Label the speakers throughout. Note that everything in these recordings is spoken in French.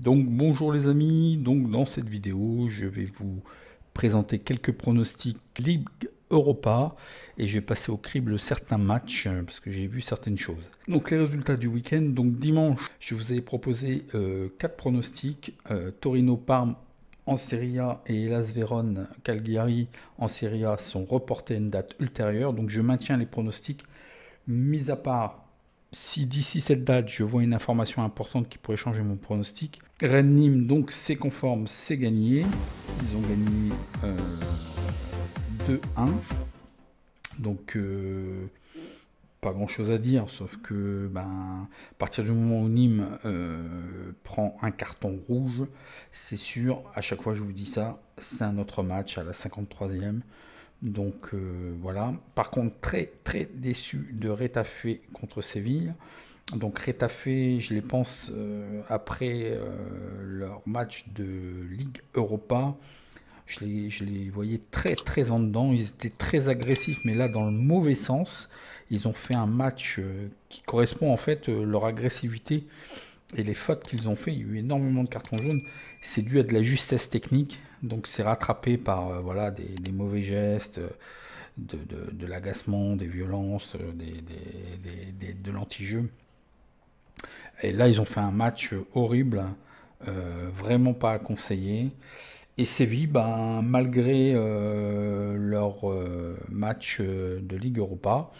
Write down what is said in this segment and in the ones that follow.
Speaker 1: Donc bonjour les amis, donc dans cette vidéo je vais vous présenter quelques pronostics Ligue Europa et je vais passer au crible certains matchs hein, parce que j'ai vu certaines choses. Donc les résultats du week-end, donc dimanche je vous ai proposé euh, quatre pronostics, euh, Torino-Parme en Serie A et Las Véron Calgary en Serie A sont reportés à une date ultérieure, donc je maintiens les pronostics mis à part si d'ici cette date, je vois une information importante qui pourrait changer mon pronostic, Rennes-Nîmes, donc, c'est conforme, c'est gagné. Ils ont gagné 2-1. Euh, donc, euh, pas grand-chose à dire, sauf que, ben, à partir du moment où Nîmes euh, prend un carton rouge, c'est sûr, à chaque fois je vous dis ça, c'est un autre match à la 53e. Donc euh, voilà. Par contre, très très déçu de Rétafé contre Séville. Donc Rétafé, je les pense euh, après euh, leur match de Ligue Europa. Je les, je les, voyais très très en dedans. Ils étaient très agressifs, mais là dans le mauvais sens. Ils ont fait un match qui correspond en fait leur agressivité et les fautes qu'ils ont fait, il y a eu énormément de cartons jaunes, c'est dû à de la justesse technique, donc c'est rattrapé par euh, voilà, des, mauvais gestes, euh, de, l'agacement, des violences, euh, de l'anti-jeu. Et là, ils ont fait un match horrible, hein. vraiment pas à conseiller. Et Séville, ben, malgré leur match de Ligue Europa,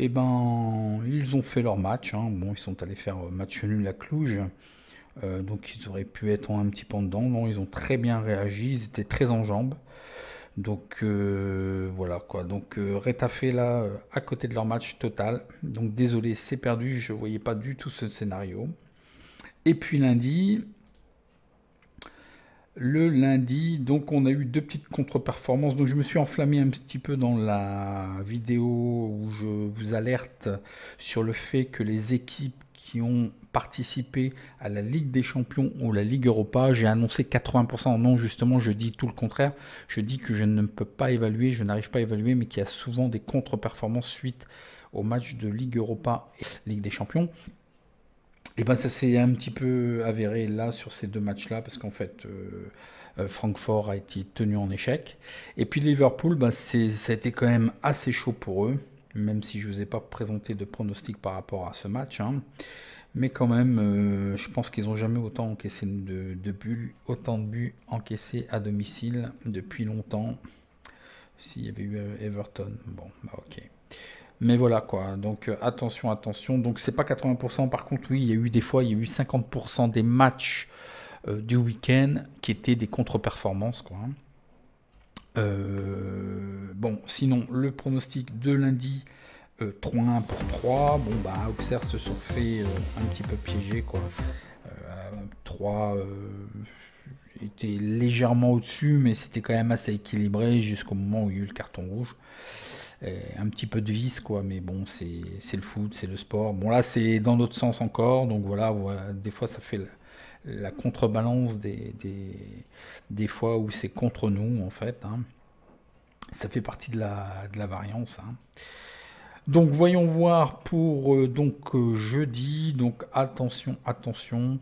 Speaker 1: et eh ben, ils ont fait leur match. Hein. Bon, ils sont allés faire euh, match nul la clouge euh, donc, ils auraient pu être un petit peu dedans. Non, ils ont très bien réagi. Ils étaient très en jambes. Donc, euh, voilà quoi. Donc, euh, là, à côté de leur match total. Donc, désolé, c'est perdu. Je ne voyais pas du tout ce scénario. Et puis lundi, le lundi. Donc on a eu deux petites contre-performances. Donc je me suis enflammé un petit peu dans la vidéo où je vous alerte sur le fait que les équipes qui ont participé à la Ligue des Champions ou la Ligue Europa, j'ai annoncé 80%. Non, justement, je dis tout le contraire. Je dis que je ne peux pas évaluer, je n'arrive pas à évaluer, mais qu'il y a souvent des contre-performances suite aux matchs de Ligue Europa et Ligue des Champions. Et eh ben ça s'est un petit peu avéré là sur ces deux matchs-là parce qu'en fait euh, euh, Francfort a été tenu en échec. Et puis Liverpool, ben, ça a été quand même assez chaud pour eux, même si je ne vous ai pas présenté de pronostic par rapport à ce match. Hein. Mais quand même, euh, je pense qu'ils n'ont jamais autant encaissé de, autant de buts encaissés à domicile depuis longtemps. S'il y avait eu Everton, bon, bah ok. Mais voilà quoi, donc euh, attention, attention. Donc c'est pas 80%, par contre, oui, il y a eu des fois, il y a eu 50% des matchs euh, du week-end qui étaient des contre-performances quoi. Hein. Euh, bon, sinon, le pronostic de lundi, 3-1 pour 3. Bon, bah, Auxerre se sont fait un petit peu piéger quoi. 3 était légèrement au-dessus, mais c'était quand même assez équilibré jusqu'au moment où il y a eu le carton rouge. Euh, un petit peu de vice, quoi. Mais bon, c'est le foot, c'est le sport. Bon, là, c'est dans notre sens encore. Donc voilà, des fois, ça fait la, contrebalance des, des, des, fois où c'est contre nous, en fait. Hein. Ça fait partie de la, de la variance. Hein. Donc voyons voir pour euh, donc euh, jeudi. Donc attention, attention.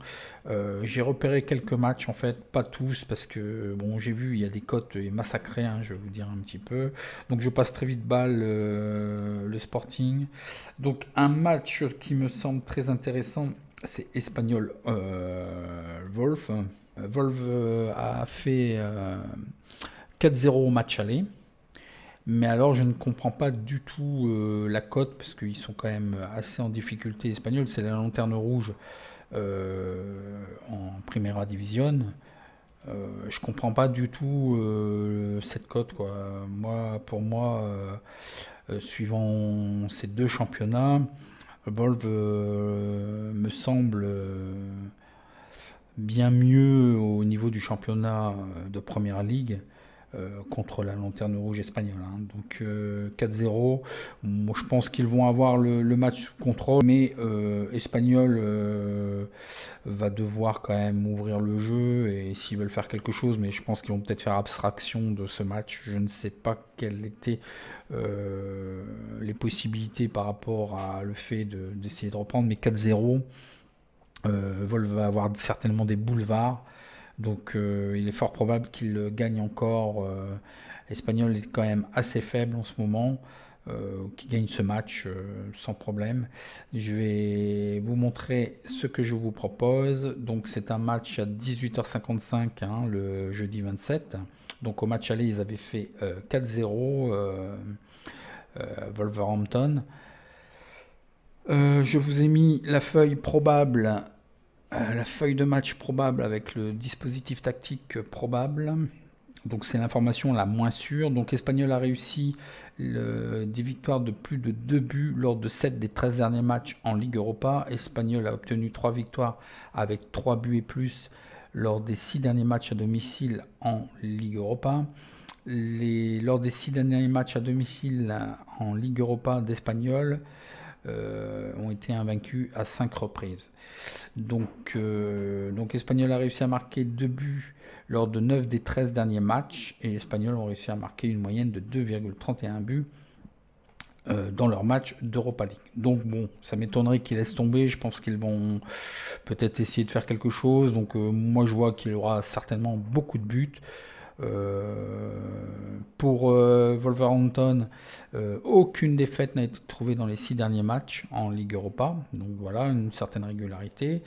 Speaker 1: Euh, j'ai repéré quelques matchs en fait, pas tous parce que bon j'ai vu il y a des cotes massacrées, hein, je vais vous dire un petit peu. Donc je passe très vite balle le Sporting. Donc un match qui me semble très intéressant, c'est Espagnol Wolf. Wolf a fait 4-0 au match aller. Mais alors, je ne comprends pas du tout euh, la cote, parce qu'ils sont quand même assez en difficulté espagnols. C'est la lanterne rouge euh, en Primera Division. Je euh, je comprends pas du tout cette cote. pour moi, suivant ces deux championnats, Volve me semble bien mieux au niveau du championnat de Première Ligue euh, contre la lanterne rouge espagnole. Hein. Donc 4-0. Euh, je pense qu'ils vont avoir le, match sous contrôle, mais euh, espagnol va devoir quand même ouvrir le jeu et s'ils veulent faire quelque chose, mais je pense qu'ils vont peut-être faire abstraction de ce match. Je ne sais pas quelles étaient les possibilités par rapport à le fait d'essayer de, reprendre, mais 4-0. Vol va avoir certainement des boulevards. Donc euh, il est fort probable qu'il gagne encore. L'Espagnol euh, est quand même assez faible en ce moment. Euh, qu'il qui gagne ce match sans problème. Je vais vous montrer ce que je vous propose. Donc c'est un match à 18h55 hein, le jeudi 27. Donc au match aller ils avaient fait 4-0 Wolverhampton. je vous ai mis la feuille probable euh, la feuille de match probable avec le dispositif tactique probable. Donc c'est l'information la moins sûre. Donc Espagnol a réussi des victoires de plus de 2 buts lors de 7 des 13 derniers matchs en Ligue Europa. Espagnol a obtenu 3 victoires avec 3 buts et plus lors des 6 derniers matchs à domicile en Ligue Europa. lors des 6 derniers matchs à domicile en Ligue Europa d'Espagnol, euh, ont été invaincus à 5 reprises. Donc, euh, donc Espagnol a réussi à marquer 2 buts lors de 9 des 13 derniers matchs et Espagnol ont réussi à marquer une moyenne de 2,31 buts euh, dans leur match d'Europa League. Donc bon, ça m'étonnerait qu'ils laissent tomber. Je pense qu'ils vont peut-être essayer de faire quelque chose. Donc moi je vois qu'il y aura certainement beaucoup de buts. Euh, pour euh, Wolverhampton, euh, aucune défaite n'a été trouvée dans les six derniers matchs en Ligue Europa. Donc voilà, une certaine régularité.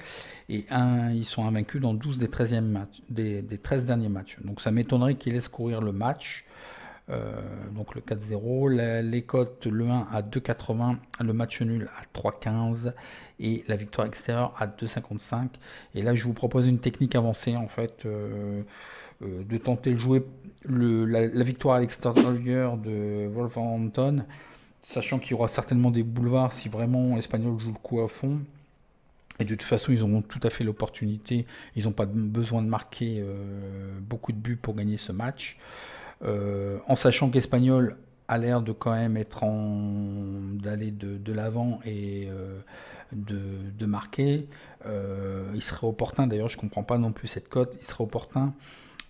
Speaker 1: Et ils sont invaincus dans 12 des, 13 des 13 derniers matchs. Donc ça m'étonnerait qu'ils laissent courir le match. Euh, donc le 4-0, les cotes le 1 à 2,80, le match nul à 3,15 et la victoire extérieure à 2,55. Et là, je vous propose une technique avancée en fait euh, euh, de tenter de jouer la, victoire à l'extérieur de Wolverhampton, sachant qu'il y aura certainement des boulevards si vraiment l'Espagnol joue le coup à fond. Et de toute façon, ils auront tout à fait l'opportunité. Ils n'ont pas besoin de marquer beaucoup de buts pour gagner ce match. Euh, en sachant qu'Espagnol a l'air de quand même être en d'aller de, l'avant et euh, de, marquer. Euh, il serait opportun, d'ailleurs, je ne comprends pas non plus cette cote. Il serait opportun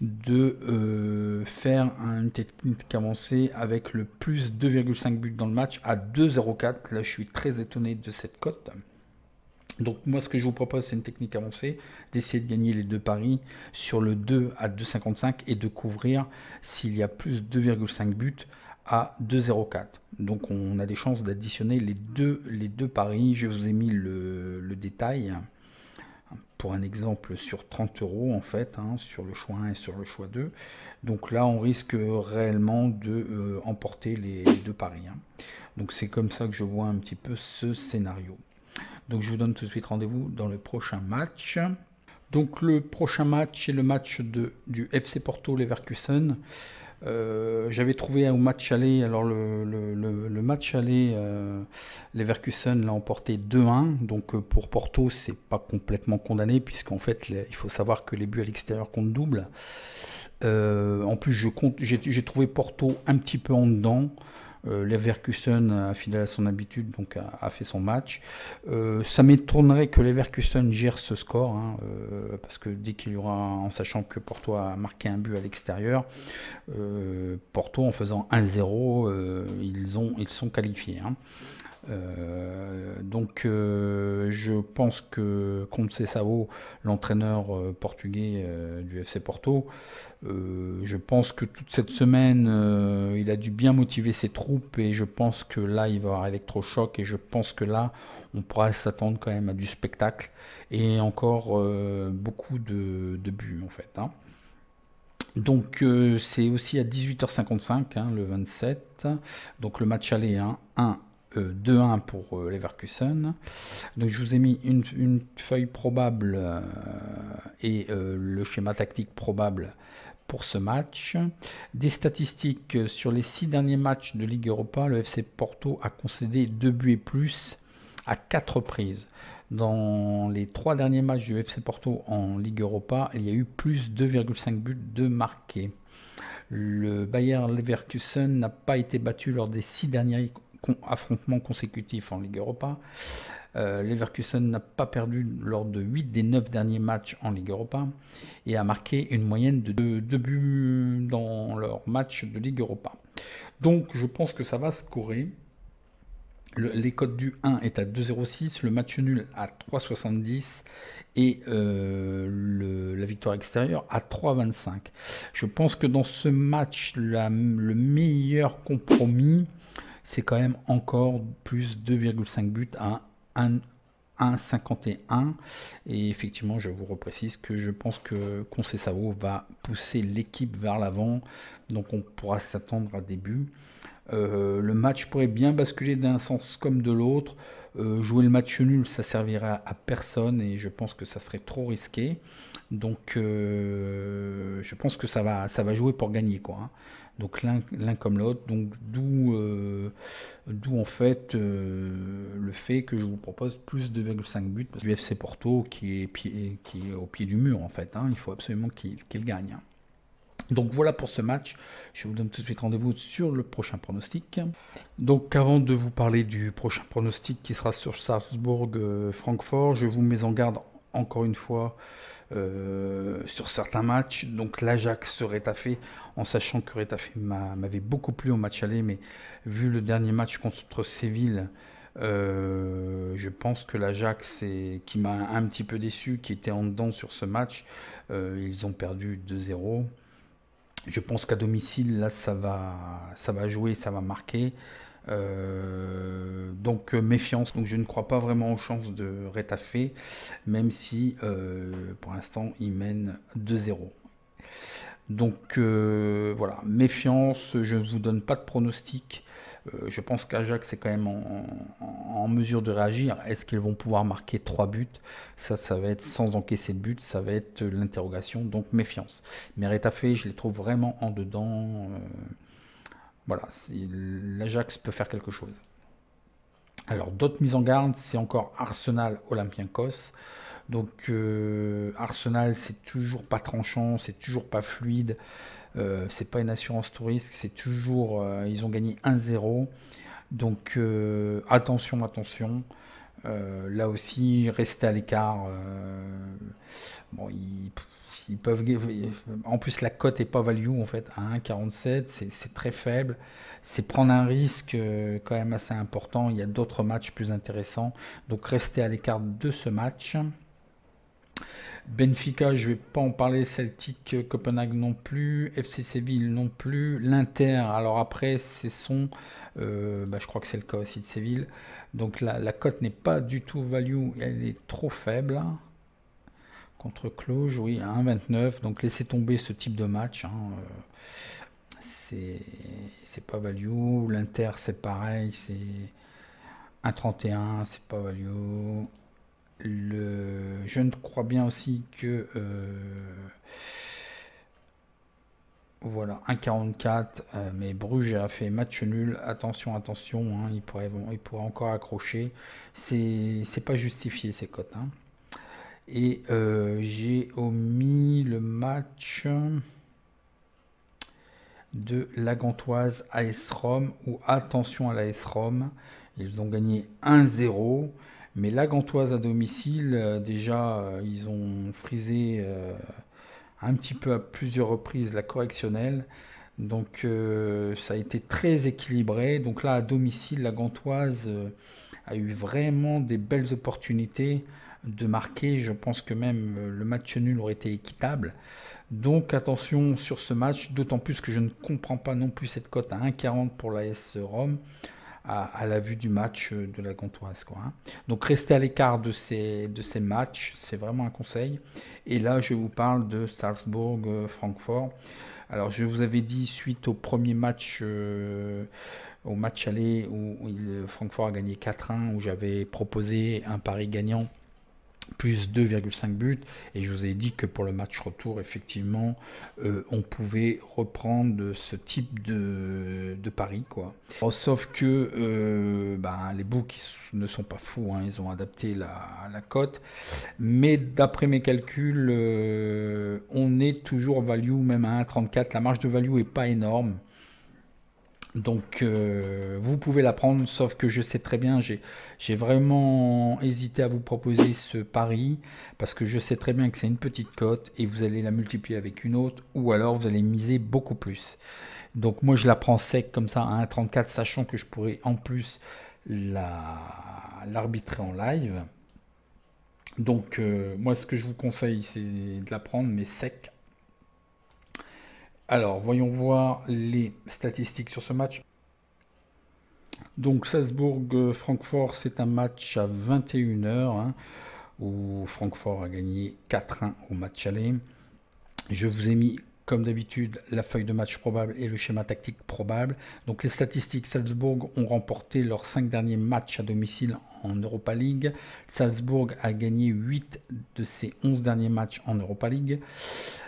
Speaker 1: de faire une technique avancée avec le plus 2,5 buts dans le match à 2,04. Là, je suis très étonné de cette cote. Donc moi ce que je vous propose c'est une technique avancée, d'essayer de gagner les deux paris sur le 2 à 2,55 et de couvrir s'il y a plus de 2,5 buts à 2,04. Donc on a des chances d'additionner les deux, les deux paris. Je vous ai mis le, détail pour un exemple sur 30 euros en fait, hein, sur le choix 1 et sur le choix 2. Donc là, on risque réellement de euh, emporter les, deux paris. Hein. Donc c'est comme ça que je vois un petit peu ce scénario. Donc je vous donne tout de suite rendez-vous dans le prochain match. Donc le prochain match est le match du FC Porto Leverkusen. Euh, j'avais trouvé un match aller, alors le, match aller, euh, Leverkusen l'a emporté 2-1. Donc euh, pour Porto, c'est pas complètement condamné, puisqu'en fait, il faut savoir que les buts à l'extérieur comptent double. en plus, j'ai trouvé Porto un petit peu en dedans. Euh, Leverkusen a fidèle à son habitude, donc a, fait son match. Euh, ça m'étonnerait que Leverkusen gère ce score, hein, euh, parce que dès qu'il y aura, en sachant que Porto a marqué un but à l'extérieur, Porto en faisant 1-0, ils, ont, ils sont qualifiés. Hein. Euh, donc euh, je pense que Conceição, l'entraîneur euh, portugais du FC Porto, je pense que toute cette semaine, il a dû bien motiver ses troupes et je pense que là, il va avoir électrochoc et je pense que là, on pourra s'attendre quand même à du spectacle et encore beaucoup de, buts en fait. Hein. Donc c'est aussi à 18h55 hein, le 27. Donc le match aller 1 hein, 1 2-1 euh, pour euh, Leverkusen. Donc je vous ai mis une, feuille probable euh, et le schéma tactique probable pour ce match. Des statistiques sur les 6 derniers matchs de Ligue Europa, le FC Porto a concédé 2 buts et plus à 4 reprises. Dans les 3 derniers matchs du FC Porto en Ligue Europa, il y a eu plus 2,5 buts de marqués. Le Bayern Leverkusen n'a pas été battu lors des 6 derniers affrontements consécutifs en Ligue Europa. les euh, Leverkusen n'a pas perdu lors de 8 des 9 derniers matchs en Ligue Europa et a marqué une moyenne de 2, buts dans leur match de Ligue Europa. Donc je pense que ça va scorer. Le, les codes du 1 est à 2,06, le match nul à 3,70 et euh, la victoire extérieure à 3,25. Je pense que dans ce match, le meilleur compromis, c'est quand même encore plus 2,5 buts à 1,51. Et effectivement, je vous reprécise que je pense que Concesao va pousser l'équipe vers l'avant. Donc on pourra s'attendre à des buts. Euh, le match pourrait bien basculer d'un sens comme de l'autre. Euh, jouer le match nul, ça servirait à personne et je pense que ça serait trop risqué. Donc euh, je pense que ça va, ça va jouer pour gagner. quoi. Hein donc l'un comme l'autre, donc d'où euh, d'où en fait euh, le fait que je vous propose plus de 2,5 buts du FC Porto qui est, au pied du mur en fait, hein. il faut absolument qu'il gagne. Donc voilà pour ce match. Je vous donne tout de suite rendez-vous sur le prochain pronostic. Donc avant de vous parler du prochain pronostic qui sera sur Salzbourg-Francfort, euh, je vous mets en garde encore une fois euh, sur certains matchs. Donc l'Ajax Rétafé, en sachant que Rétafé m'avait beaucoup plu au match aller, mais vu le dernier match contre Séville, euh, je pense que l'Ajax, qui m'a un petit peu déçu, qui était en dedans sur ce match, euh, ils ont perdu 2-0. Je pense qu'à domicile, là, ça va, ça va jouer, ça va marquer. Euh, donc euh, méfiance, donc je ne crois pas vraiment aux chances de Rétafé, même si euh, pour l'instant il mène 2-0. Donc voilà, méfiance, je ne vous donne pas de pronostic. je pense qu'Ajax est quand même en, mesure de réagir. Est-ce qu'ils vont pouvoir marquer 3 buts Ça, ça va être sans encaisser de but, ça va être l'interrogation, donc méfiance. Mais Rétafé, je les trouve vraiment en dedans. Voilà, l'Ajax peut faire quelque chose. Alors, d'autres mises en garde, c'est encore Arsenal, Olympiakos. Donc, euh, Arsenal, c'est toujours pas tranchant, c'est toujours pas fluide. Euh, c'est pas une assurance touriste. c'est toujours. Euh, ils ont gagné 1-0. Donc, attention, attention. là aussi, restez à l'écart. bon, ils peuvent. En plus, la cote est pas value en fait à 1,47, c'est très faible. C'est prendre un risque euh, quand même assez important. Il y a d'autres matchs plus intéressants, donc rester à l'écart de ce match. Benfica, je vais pas en parler. Celtic, Copenhague non plus. FC Séville non plus. L'Inter, alors après, c'est son. Euh, bah, je crois que c'est le cas aussi de Séville. Donc la, la cote n'est pas du tout value, elle est trop faible. Contre Cloge, oui, à 1,29. Donc laissez tomber ce type de match. Hein, euh, c'est pas value. L'Inter, c'est pareil. C'est 1,31. C'est pas value. Le... Je ne crois bien aussi que. Euh, voilà, 1,44. Euh, mais Bruges a fait match nul. Attention, attention, hein, il, pourrait, il pourrait encore accrocher. C'est pas justifié ces cotes. Hein. Et euh, j'ai omis le match de la Gantoise à Rome, ou attention à S-Rom, ils ont gagné 1-0. Mais la Gantoise à domicile, euh, déjà, euh, ils ont frisé un petit peu à plusieurs reprises la correctionnelle. Donc ça a été très équilibré. Donc là, à domicile, la Gantoise a eu vraiment des belles opportunités de marquer. Je pense que même euh, le match nul aurait été équitable. Donc attention sur ce match, d'autant plus que je ne comprends pas non plus cette cote à 1,40 pour l'AS Rome à, à, la vue du match euh, de la Gantoise. Quoi, hein. Donc restez à l'écart de ces, de ces matchs, c'est vraiment un conseil. Et là, je vous parle de Salzbourg-Francfort. Euh, Alors je vous avais dit suite au premier match... au match aller où, Francfort a gagné 4-1, où j'avais proposé un pari gagnant plus 2,5 buts. Et je vous ai dit que pour le match retour, effectivement, euh, on pouvait reprendre ce type de, de pari. Quoi. Oh, sauf que euh, ben, les books ne sont pas fous, hein. ils ont adapté la, cote. Mais d'après mes calculs, euh, on est toujours value, même à 1,34. La marge de value n'est pas énorme. Donc euh, vous pouvez la prendre, sauf que je sais très bien, j'ai vraiment hésité à vous proposer ce pari, parce que je sais très bien que c'est une petite cote, et vous allez la multiplier avec une autre, ou alors vous allez miser beaucoup plus. Donc moi je la prends sec comme ça à 1,34, sachant que je pourrais en plus l'arbitrer en live. Donc euh, moi ce que je vous conseille c'est de la prendre, mais sec alors, voyons voir les statistiques sur ce match. Donc, Salzbourg-Francfort, c'est un match à 21h, hein, où Francfort a gagné 4-1 au match aller. Je vous ai mis comme d'habitude, la feuille de match probable et le schéma tactique probable. Donc les statistiques, Salzbourg ont remporté leurs 5 derniers matchs à domicile en Europa League. Salzbourg a gagné 8 de ses 11 derniers matchs en Europa League.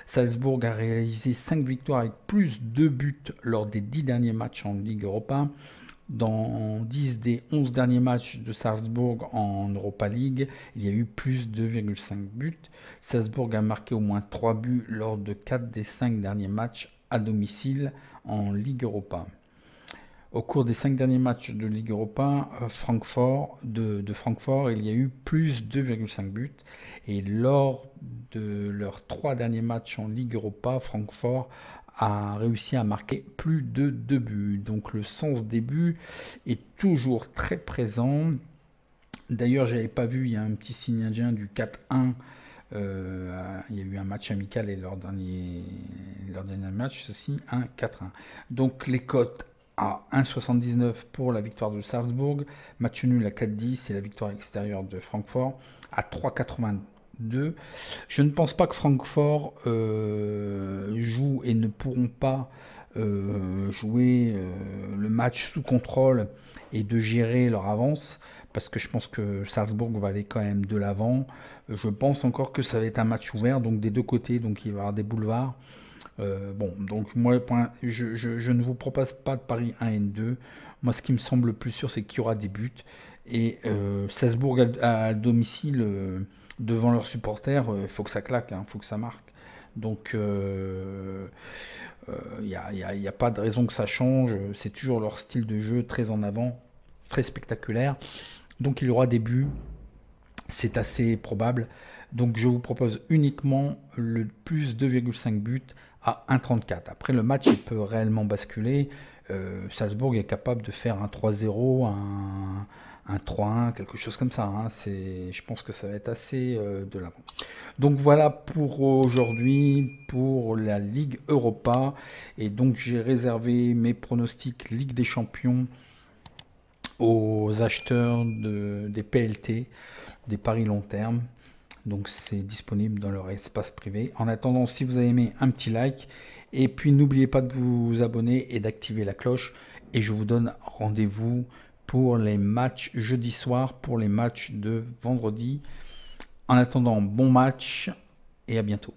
Speaker 1: Salzbourg a réalisé 5 victoires avec plus de buts lors des 10 derniers matchs en Ligue Europa. Dans 10 des 11 derniers matchs de Salzbourg en Europa League, il y a eu plus de 2,5 buts. Salzbourg a marqué au moins 3 buts lors de 4 des 5 derniers matchs à domicile en Ligue Europa. Au cours des 5 derniers matchs de Ligue Europa, euh, Francfort, de, Francfort, il y a eu plus de 2,5 buts. Et lors de leurs 3 derniers matchs en Ligue Europa, Francfort réussi à marquer plus de deux buts. Donc le sens des buts est toujours très présent. D'ailleurs, j'avais pas vu, il y a un petit signe indien du 4-1. Euh, il y a eu un match amical et leur dernier, leur dernier match, ceci, 1-4-1. Donc les cotes à 1,79 pour la victoire de Salzbourg, match nul à 4-10 et la victoire extérieure de Francfort à 3,80 2. Je ne pense pas que Francfort euh, joue et ne pourront pas euh, jouer euh, le match sous contrôle et de gérer leur avance. Parce que je pense que Salzbourg va aller quand même de l'avant. Je pense encore que ça va être un match ouvert, donc des deux côtés, donc il va y avoir des boulevards. bon, donc moi, je, ne vous propose pas de Paris 1 et 2. Moi, ce qui me semble le plus sûr, c'est qu'il y aura des buts. Et Salzbourg à domicile devant leurs supporters, il euh, faut que ça claque, il hein, faut que ça marque. Donc, il euh, n'y euh, a, pas de raison que ça change. C'est toujours leur style de jeu très en avant, très spectaculaire. Donc, il y aura des buts. C'est assez probable. Donc, je vous propose uniquement le plus 2,5 buts à 1,34. Après, le match, il peut réellement basculer. Salzbourg est capable de faire un 3-0, un un 3-1, quelque chose comme ça. Hein. C'est, je pense que ça va être assez euh, de l'avant. Donc voilà pour aujourd'hui, pour la Ligue Europa. Et donc j'ai réservé mes pronostics Ligue des Champions aux acheteurs de, des PLT, des paris long terme. Donc c'est disponible dans leur espace privé. En attendant, si vous avez aimé, un petit like. Et puis n'oubliez pas de vous abonner et d'activer la cloche. Et je vous donne rendez-vous pour les matchs jeudi soir, pour les matchs de vendredi. En attendant, bon match et à bientôt.